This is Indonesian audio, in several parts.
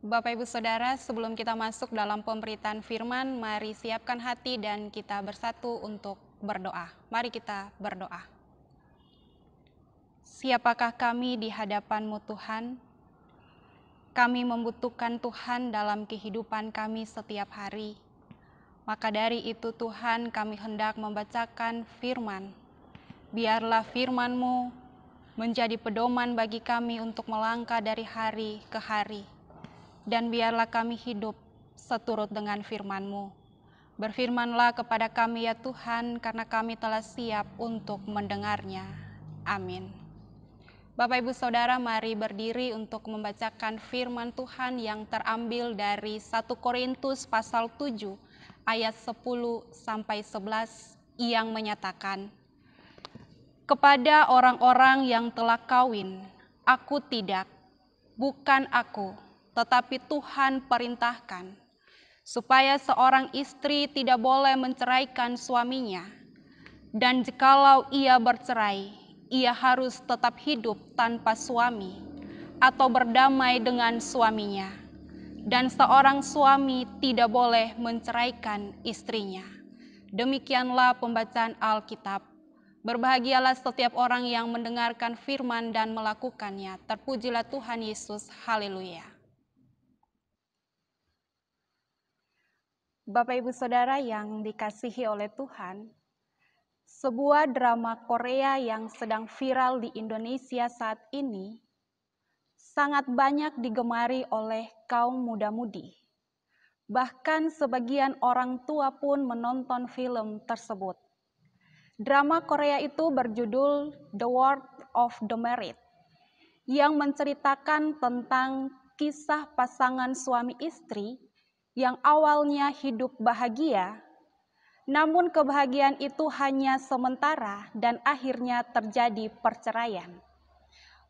Bapak Ibu Saudara, sebelum kita masuk dalam pemberitaan firman, mari siapkan hati dan kita bersatu untuk berdoa. Mari kita berdoa. Siapakah kami di hadapanmu Tuhan? Kami membutuhkan Tuhan dalam kehidupan kami setiap hari. Maka dari itu Tuhan kami hendak membacakan firman. Biarlah firman-Mu menjadi pedoman bagi kami untuk melangkah dari hari ke hari dan biarlah kami hidup seturut dengan firman-Mu. Berfirmanlah kepada kami ya Tuhan, karena kami telah siap untuk mendengarnya. Amin. Bapak Ibu Saudara, mari berdiri untuk membacakan firman Tuhan yang terambil dari 1 Korintus pasal 7 ayat 10 sampai 11 yang menyatakan, Kepada orang-orang yang telah kawin, aku tidak, bukan aku, tetapi Tuhan perintahkan supaya seorang istri tidak boleh menceraikan suaminya. Dan jikalau ia bercerai, ia harus tetap hidup tanpa suami atau berdamai dengan suaminya. Dan seorang suami tidak boleh menceraikan istrinya. Demikianlah pembacaan Alkitab. Berbahagialah setiap orang yang mendengarkan firman dan melakukannya. Terpujilah Tuhan Yesus. Haleluya. Bapak Ibu Saudara yang dikasihi oleh Tuhan, sebuah drama Korea yang sedang viral di Indonesia saat ini sangat banyak digemari oleh kaum muda-mudi. Bahkan sebagian orang tua pun menonton film tersebut. Drama Korea itu berjudul The World of the Merit, yang menceritakan tentang kisah pasangan suami istri yang awalnya hidup bahagia, namun kebahagiaan itu hanya sementara dan akhirnya terjadi perceraian.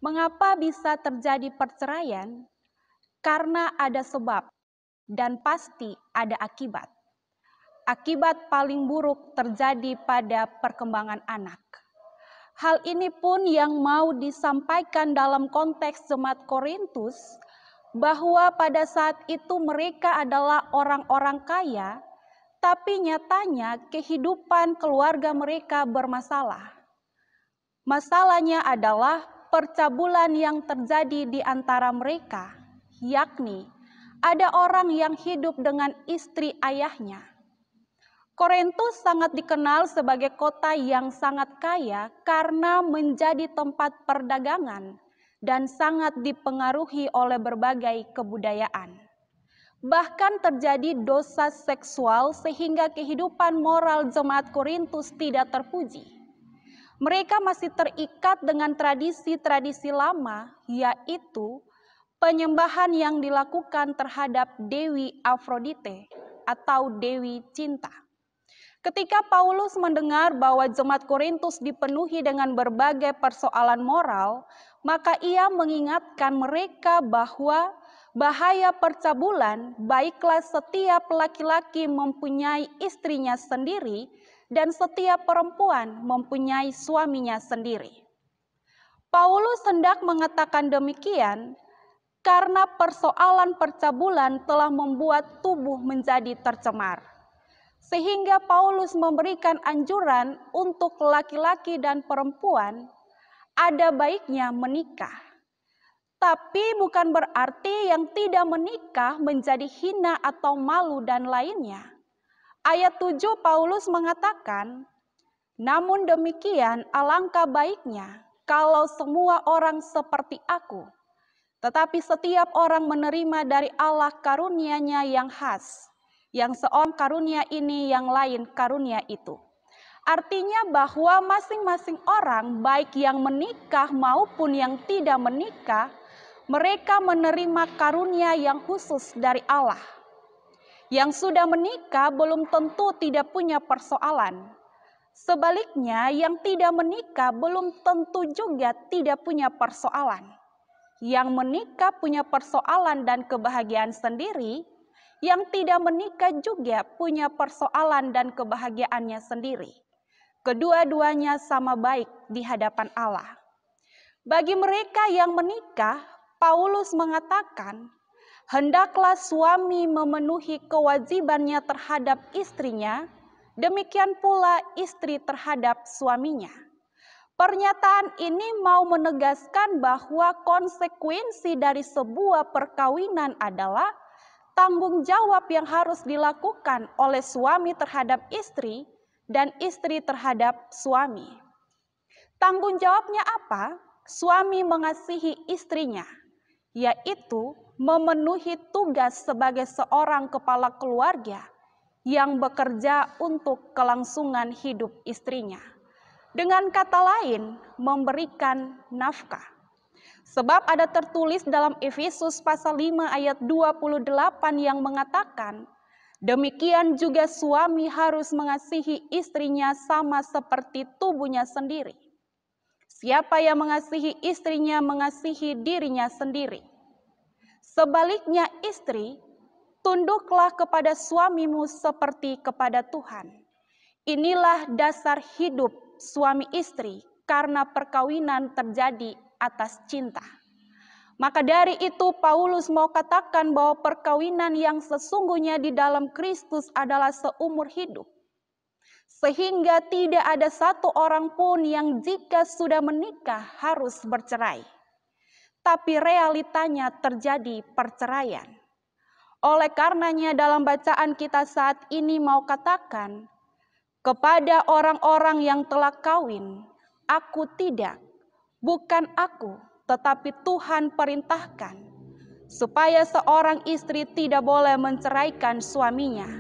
Mengapa bisa terjadi perceraian? Karena ada sebab dan pasti ada akibat. Akibat paling buruk terjadi pada perkembangan anak. Hal ini pun yang mau disampaikan dalam konteks jemaat Korintus bahwa pada saat itu mereka adalah orang-orang kaya, tapi nyatanya kehidupan keluarga mereka bermasalah. Masalahnya adalah percabulan yang terjadi di antara mereka, yakni ada orang yang hidup dengan istri ayahnya. Korintus sangat dikenal sebagai kota yang sangat kaya karena menjadi tempat perdagangan dan sangat dipengaruhi oleh berbagai kebudayaan. Bahkan terjadi dosa seksual sehingga kehidupan moral jemaat Korintus tidak terpuji. Mereka masih terikat dengan tradisi-tradisi lama, yaitu penyembahan yang dilakukan terhadap Dewi Afrodite atau Dewi Cinta. Ketika Paulus mendengar bahwa jemaat Korintus dipenuhi dengan berbagai persoalan moral, maka ia mengingatkan mereka bahwa bahaya percabulan, baiklah setiap laki-laki mempunyai istrinya sendiri dan setiap perempuan mempunyai suaminya sendiri. Paulus hendak mengatakan demikian karena persoalan percabulan telah membuat tubuh menjadi tercemar. Sehingga Paulus memberikan anjuran untuk laki-laki dan perempuan ada baiknya menikah. Tapi bukan berarti yang tidak menikah menjadi hina atau malu dan lainnya. Ayat 7 Paulus mengatakan, Namun demikian alangkah baiknya kalau semua orang seperti aku. Tetapi setiap orang menerima dari Allah karunia-Nya yang khas, yang seorang karunia ini, yang lain karunia itu. Artinya bahwa masing-masing orang baik yang menikah maupun yang tidak menikah, mereka menerima karunia yang khusus dari Allah. Yang sudah menikah belum tentu tidak punya persoalan. Sebaliknya, yang tidak menikah belum tentu juga tidak punya persoalan. Yang menikah punya persoalan dan kebahagiaan sendiri, yang tidak menikah juga punya persoalan dan kebahagiaannya sendiri. Kedua-duanya sama baik di hadapan Allah. Bagi mereka yang menikah, Paulus mengatakan, "Hendaklah suami memenuhi kewajibannya terhadap istrinya, demikian pula istri terhadap suaminya." Pernyataan ini mau menegaskan bahwa konsekuensi dari sebuah perkawinan adalah tanggung jawab yang harus dilakukan oleh suami terhadap istri dan istri terhadap suami. Tanggung jawabnya apa? Suami mengasihi istrinya, yaitu memenuhi tugas sebagai seorang kepala keluarga yang bekerja untuk kelangsungan hidup istrinya. Dengan kata lain, memberikan nafkah. Sebab ada tertulis dalam Efesus pasal 5 ayat 28 yang mengatakan, Demikian juga suami harus mengasihi istrinya sama seperti tubuhnya sendiri. Siapa yang mengasihi istrinya mengasihi dirinya sendiri. Sebaliknya istri, tunduklah kepada suamimu seperti kepada Tuhan. Inilah dasar hidup suami istri karena perkawinan terjadi atas cinta. Maka dari itu Paulus mau katakan bahwa perkawinan yang sesungguhnya di dalam Kristus adalah seumur hidup. Sehingga tidak ada satu orang pun yang jika sudah menikah harus bercerai. Tapi realitanya terjadi perceraian. Oleh karenanya dalam bacaan kita saat ini mau katakan, kepada orang-orang yang telah kawin, aku tidak, bukan aku, tetapi Tuhan perintahkan supaya seorang istri tidak boleh menceraikan suaminya.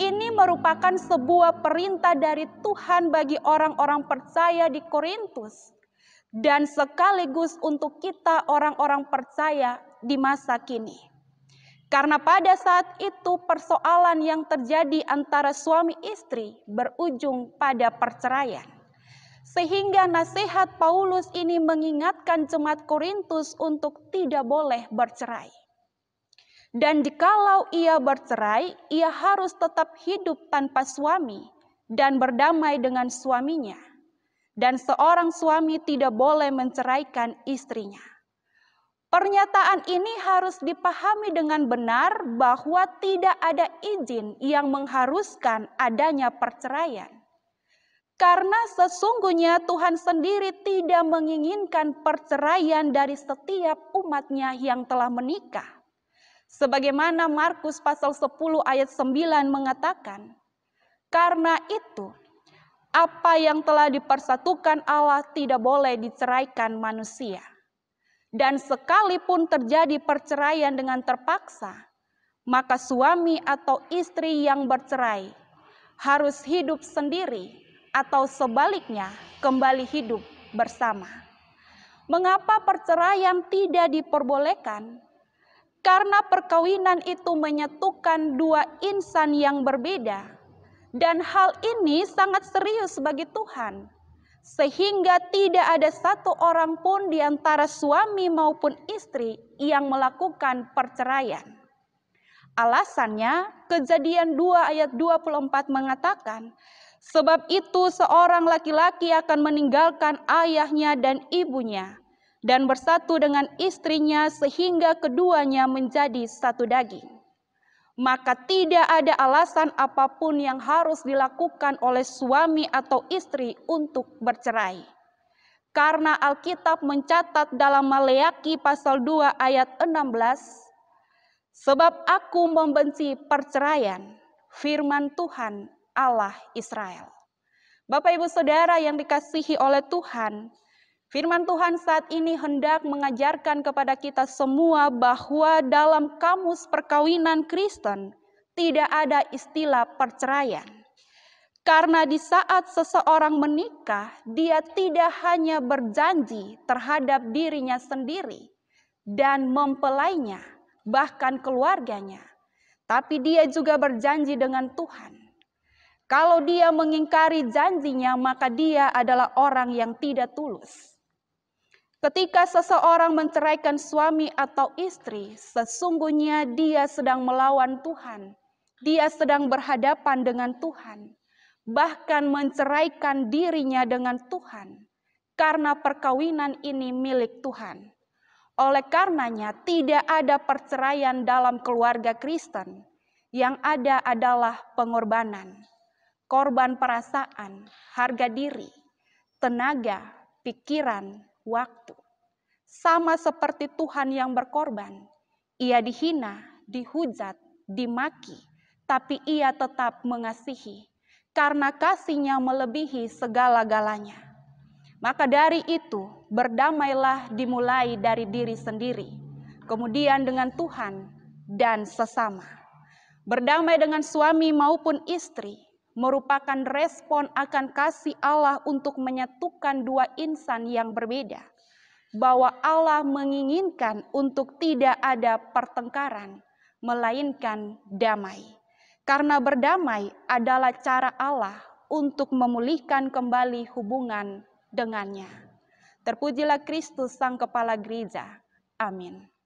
Ini merupakan sebuah perintah dari Tuhan bagi orang-orang percaya di Korintus dan sekaligus untuk kita orang-orang percaya di masa kini. Karena pada saat itu persoalan yang terjadi antara suami istri berujung pada perceraian. Sehingga nasihat Paulus ini mengingatkan jemaat Korintus untuk tidak boleh bercerai. Dan jikalau ia bercerai, ia harus tetap hidup tanpa suami dan berdamai dengan suaminya. Dan seorang suami tidak boleh menceraikan istrinya. Pernyataan ini harus dipahami dengan benar bahwa tidak ada izin yang mengharuskan adanya perceraian. Karena sesungguhnya Tuhan sendiri tidak menginginkan perceraian dari setiap umatnya yang telah menikah. Sebagaimana Markus pasal 10 ayat 9 mengatakan, Karena itu, apa yang telah dipersatukan Allah tidak boleh diceraikan manusia. Dan sekalipun terjadi perceraian dengan terpaksa, maka suami atau istri yang bercerai harus hidup sendiri atau sebaliknya kembali hidup bersama. Mengapa perceraian tidak diperbolehkan? Karena perkawinan itu menyatukan dua insan yang berbeda, dan hal ini sangat serius bagi Tuhan, sehingga tidak ada satu orang pun di antara suami maupun istri yang melakukan perceraian. Alasannya, kejadian 2 ayat 24 mengatakan, Sebab itu seorang laki-laki akan meninggalkan ayahnya dan ibunya dan bersatu dengan istrinya sehingga keduanya menjadi satu daging. Maka tidak ada alasan apapun yang harus dilakukan oleh suami atau istri untuk bercerai. Karena Alkitab mencatat dalam Maleakhi pasal 2 ayat 16, Sebab aku membenci perceraian, firman Tuhan Allah Israel. Bapak Ibu Saudara yang dikasihi oleh Tuhan, firman Tuhan saat ini hendak mengajarkan kepada kita semua bahwa dalam kamus perkawinan Kristen tidak ada istilah perceraian. Karena di saat seseorang menikah, dia tidak hanya berjanji terhadap dirinya sendiri dan mempelainya, bahkan keluarganya, tapi dia juga berjanji dengan Tuhan kalau dia mengingkari janjinya, maka dia adalah orang yang tidak tulus. Ketika seseorang menceraikan suami atau istri, sesungguhnya dia sedang melawan Tuhan. Dia sedang berhadapan dengan Tuhan, bahkan menceraikan dirinya dengan Tuhan karena perkawinan ini milik Tuhan. Oleh karenanya, tidak ada perceraian dalam keluarga Kristen, yang ada adalah pengorbanan korban perasaan, harga diri, tenaga, pikiran, waktu. Sama seperti Tuhan yang berkorban, ia dihina, dihujat, dimaki, tapi ia tetap mengasihi karena kasihnya melebihi segala-galanya. Maka dari itu, berdamailah dimulai dari diri sendiri, kemudian dengan Tuhan dan sesama. Berdamai dengan suami maupun istri, merupakan respon akan kasih Allah untuk menyatukan dua insan yang berbeda, bahwa Allah menginginkan untuk tidak ada pertengkaran, melainkan damai, karena berdamai adalah cara Allah untuk memulihkan kembali hubungan dengannya. Terpujilah Kristus, Sang Kepala Gereja. Amin.